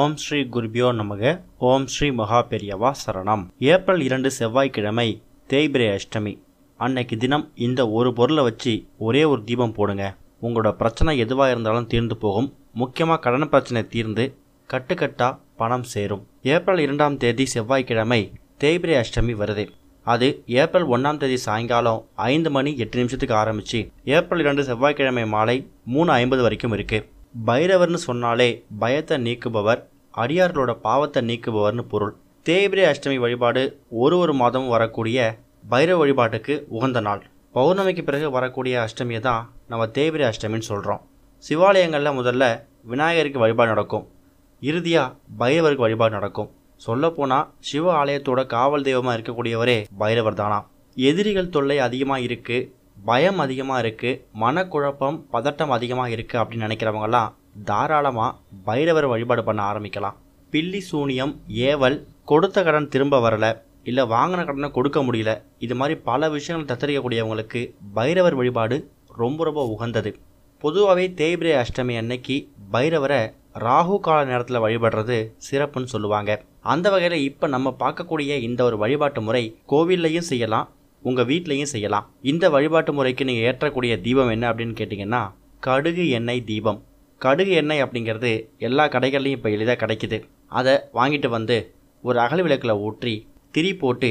ஓம் ஸ்ரீ குருபியோ நமக ஓம் ஸ்ரீ மகா பெரியவா சரணம் ஏப்ரல் இரண்டு செவ்வாய்க்கிழமை தேய்பிரே அஷ்டமி அன்னைக்கு தினம் இந்த ஒரு பொருளை வச்சு ஒரே ஒரு தீபம் போடுங்க உங்களோட பிரச்சனை எதுவாக இருந்தாலும் தீர்ந்து போகும் முக்கியமாக கடன் பிரச்சனை தீர்ந்து கட்டுக்கட்டாக பணம் சேரும் ஏப்ரல் இரண்டாம் தேதி செவ்வாய்க்கிழமை தேய்பிரே அஷ்டமி வருது அது ஏப்ரல் ஒன்றாம் தேதி சாயங்காலம் ஐந்து மணி எட்டு நிமிஷத்துக்கு ஆரம்பிச்சு ஏப்ரல் இரண்டு செவ்வாய்க்கிழமை மாலை மூணு ஐம்பது வரைக்கும் இருக்குது பைரவர்னு சொன்னாலே பயத்தை நீக்குபவர் அடியார்களோட பாவத்தை நீக்குபவர்னு பொருள் தேய்பிரை அஷ்டமி வழிபாடு ஒரு ஒரு மாதமும் வரக்கூடிய பைரவ வழிபாட்டுக்கு உகந்த நாள் பௌர்ணமிக்கு பிறகு வரக்கூடிய அஷ்டமியை தான் நம்ம தேய்பிரை அஷ்டமின்னு சொல்கிறோம் சிவாலயங்களில் முதல்ல விநாயகருக்கு வழிபாடு நடக்கும் இறுதியாக பைரவருக்கு வழிபாடு நடக்கும் சொல்லப்போனால் சிவ ஆலயத்தோட காவல் தெய்வமாக இருக்கக்கூடியவரே பைரவர் தானா எதிரிகள் தொல்லை அதிகமாக இருக்குது பயம் அதிகமாக இருக்குது மனக்குழப்பம் பதட்டம் அதிகமாக இருக்குது அப்படின்னு நினைக்கிறவங்கலாம் தாராளமாக பைரவர் வழிபாடு பண்ண ஆரம்பிக்கலாம் பில்லி சூனியம் ஏவல் கொடுத்த கடன் திரும்ப வரலை இல்லை வாங்கின கடனை கொடுக்க முடியல இது மாதிரி பல விஷயங்கள் தத்தரிக்கக்கூடியவங்களுக்கு பைரவர் வழிபாடு ரொம்ப ரொம்ப உகந்தது பொதுவாகவே தேய்பிரை அஷ்டமி அன்னைக்கு பைரவரை ராகு கால நேரத்தில் வழிபடுறது சிறப்புன்னு சொல்லுவாங்க அந்த வகையில் இப்போ நம்ம பார்க்கக்கூடிய இந்த ஒரு வழிபாட்டு முறை கோவில்லையும் செய்யலாம் உங்கள் வீட்லேயும் செய்யலாம் இந்த வழிபாட்டு முறைக்கு நீங்கள் ஏற்றக்கூடிய தீபம் என்ன அப்படின்னு கேட்டிங்கன்னா கடுகு எண்ணெய் தீபம் கடுகு எண்ணெய் அப்படிங்கிறது எல்லா கடைகள்லையும் இப்போ எளிதாக கிடைக்குது அதை வாங்கிட்டு வந்து ஒரு அகல் விளக்கில் ஊற்றி திரி போட்டு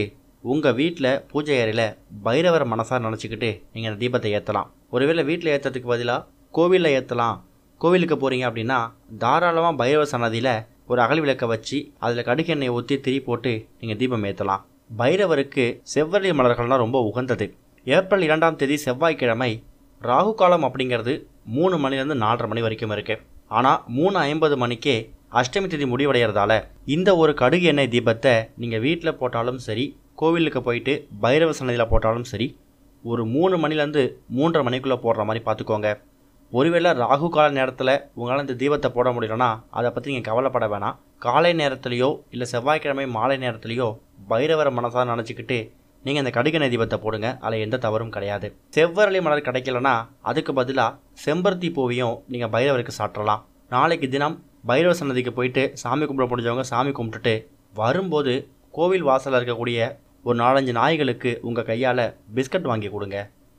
உங்கள் வீட்டில் பூஜை அறையில் பைரவர் மனசாக நினச்சிக்கிட்டு நீங்கள் அந்த தீபத்தை ஏற்றலாம் ஒருவேளை வீட்டில் ஏற்றுறதுக்கு பதிலாக கோவிலில் ஏற்றலாம் கோவிலுக்கு போகிறீங்க அப்படின்னா தாராளமாக பைரவ சன்னதியில் ஒரு அகல் விளக்கை வச்சு அதில் கடுகு எண்ணெயை ஊற்றி திரி போட்டு நீங்கள் தீபம் ஏற்றலாம் பைரவருக்கு செவ்வரி மலர்கள்லாம் ரொம்ப உகந்தது ஏப்ரல் இரண்டாம் தேதி செவ்வாய்க்கிழமை ராகு காலம் அப்படிங்கிறது மூணு மணிலேருந்து நாலரை மணி வரைக்கும் இருக்குது ஆனால் மூணு ஐம்பது மணிக்கே அஷ்டமி தேதி முடிவடைகிறதால இந்த ஒரு கடுகு எண்ணெய் தீபத்தை நீங்கள் வீட்டில் போட்டாலும் சரி கோவிலுக்கு போயிட்டு பைரவ சன்னதியில் போட்டாலும் சரி ஒரு மூணு மணிலேருந்து மூன்றரை மணிக்குள்ளே போடுற மாதிரி பார்த்துக்கோங்க ஒருவேளை ராகு கால நேரத்தில் உங்களால் இந்த தீபத்தை போட முடியலன்னா அதை பற்றி நீங்கள் கவலைப்பட வேணாம் காலை நேரத்துலையோ இல்லை செவ்வாய்க்கிழமை மாலை நேரத்துலையோ பைரவர மனசாக நினச்சிக்கிட்டு நீங்கள் இந்த கடுகன தீபத்தை போடுங்க அதில் எந்த தவறும் கிடையாது செவ்வரளி மலர் கிடைக்கலனா அதுக்கு பதிலாக செம்பருத்தி பூவையும் நீங்கள் பைரவருக்கு சாற்றலாம் நாளைக்கு தினம் பைரவ சன்னதிக்கு போயிட்டு சாமி கும்பிட முடிஞ்சவங்க சாமி கும்பிட்டுட்டு வரும்போது கோவில் வாசலில் இருக்கக்கூடிய ஒரு நாலஞ்சு நாய்களுக்கு உங்கள் கையால் பிஸ்கட் வாங்கி கொடுங்க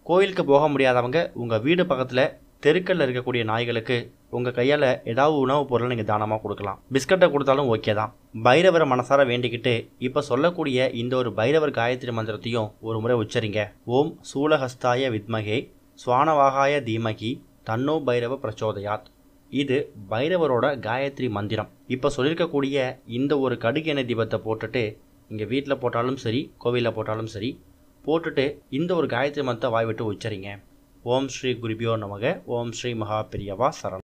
கோவிலுக்கு போக முடியாதவங்க உங்கள் வீடு பக்கத்தில் தெருக்களில் இருக்கக்கூடிய நாய்களுக்கு உங்கள் கையால் ஏதாவது உணவுப் பொருள் நீங்கள் தானமாக கொடுக்கலாம் பிஸ்கட்டை கொடுத்தாலும் ஓகே தான் பைரவரை மனசார வேண்டிக்கிட்டு இப்போ சொல்லக்கூடிய இந்த ஒரு பைரவர் காயத்ரி மந்திரத்தையும் ஒரு முறை உச்சரிங்க ஓம் சூலஹஸ்தாய வித்மகே சுவானவாகாய தீமகி தன்னோ பைரவ பிரச்சோதயாத் இது பைரவரோட காயத்ரி மந்திரம் இப்போ சொல்லியிருக்கக்கூடிய இந்த ஒரு கடுகு தீபத்தை போட்டுட்டு இங்கே வீட்டில் போட்டாலும் சரி கோவிலில் போட்டாலும் சரி போட்டுட்டு இந்த ஒரு காயத்ரி மந்திரத்தை வாய் விட்டு உச்சரிங்க ஓம் ஸ்ரீ குருபியோ நமக ஓம் ஸ்ரீ மகாபிரியவா சரண்